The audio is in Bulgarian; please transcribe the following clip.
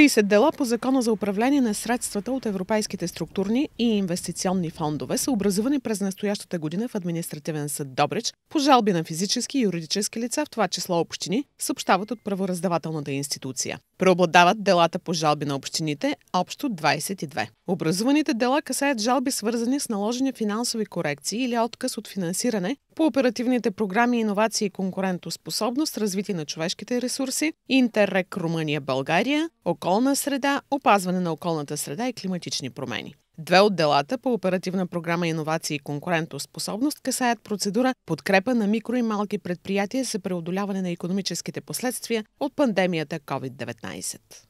30 дела по Закона за управление на средствата от европейските структурни и инвестиционни фондове са образувани през настоящата година в Административен съд Добрич по жалби на физически и юридически лица, в това число общини, съобщават от правораздавателната институция. Преобладават делата по жалби на общините, общо 22. Образуваните дела касаят жалби свързани с наложени финансови корекции или отказ от финансиране по оперативните програми Инновации и конкурентоспособност, развитие на човешките ресурси, Интеррек Румъния-България, околна среда, опазване на околната среда и климатични промени. Две от делата по оперативна програма Инновации и конкурентоспособност касаят процедура подкрепа на микро и малки предприятия за преодоляване на економическите последствия от пандемията COVID-19.